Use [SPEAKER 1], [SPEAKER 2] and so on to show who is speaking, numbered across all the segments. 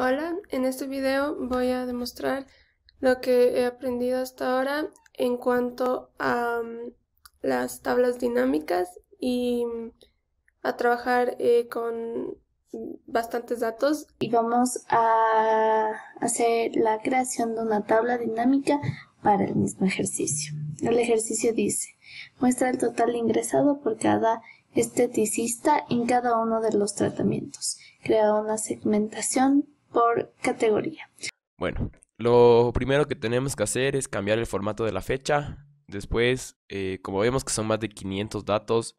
[SPEAKER 1] Hola, en este video voy a demostrar lo que he aprendido hasta ahora en cuanto a mm, las tablas dinámicas y mm, a trabajar eh, con bastantes datos. Y vamos a hacer la creación de una tabla dinámica para el mismo ejercicio. El ejercicio dice, muestra el total ingresado por cada esteticista en cada uno de los tratamientos. Crea una segmentación por categoría.
[SPEAKER 2] Bueno, lo primero que tenemos que hacer es cambiar el formato de la fecha. Después, eh, como vemos que son más de 500 datos,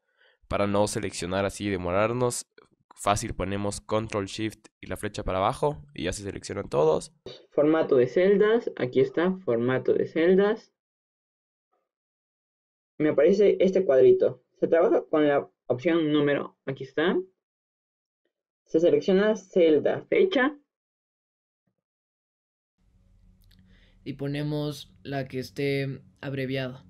[SPEAKER 2] para no seleccionar así y demorarnos, fácil ponemos Control Shift y la flecha para abajo y ya se seleccionan todos. Formato de celdas, aquí está, formato de celdas. Me aparece este cuadrito. Se trabaja con la opción número, aquí está. Se selecciona celda, fecha
[SPEAKER 3] y ponemos la que esté abreviada.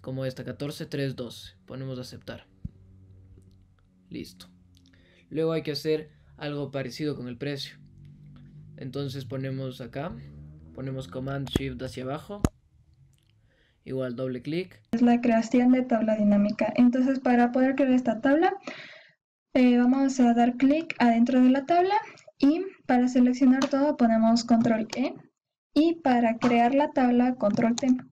[SPEAKER 3] Como esta, 14312. Ponemos aceptar. Listo. Luego hay que hacer algo parecido con el precio. Entonces ponemos acá, ponemos Command Shift hacia abajo, igual doble clic.
[SPEAKER 4] Es la creación de tabla dinámica. Entonces para poder crear esta tabla, eh, vamos a dar clic adentro de la tabla y para seleccionar todo ponemos Control E y para crear la tabla control tema.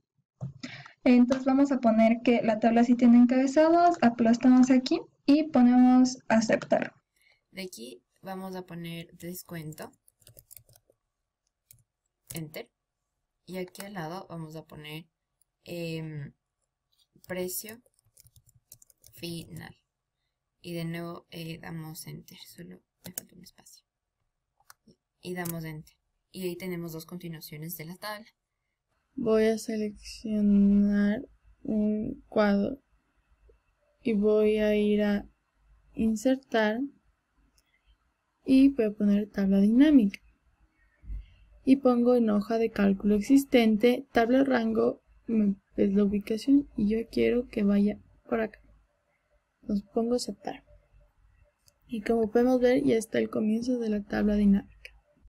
[SPEAKER 4] Entonces vamos a poner que la tabla sí tiene encabezados, aplastamos aquí y ponemos aceptar.
[SPEAKER 5] De aquí vamos a poner descuento, enter, y aquí al lado vamos a poner em, precio final. Y de nuevo eh, damos enter, solo me falta un espacio. Y damos enter y ahí tenemos dos continuaciones de la tabla.
[SPEAKER 1] Voy a seleccionar un cuadro y voy a ir a insertar y voy a poner tabla dinámica y pongo en hoja de cálculo existente tabla rango es la ubicación y yo quiero que vaya por acá entonces pongo aceptar y como podemos ver ya está el comienzo de la tabla dinámica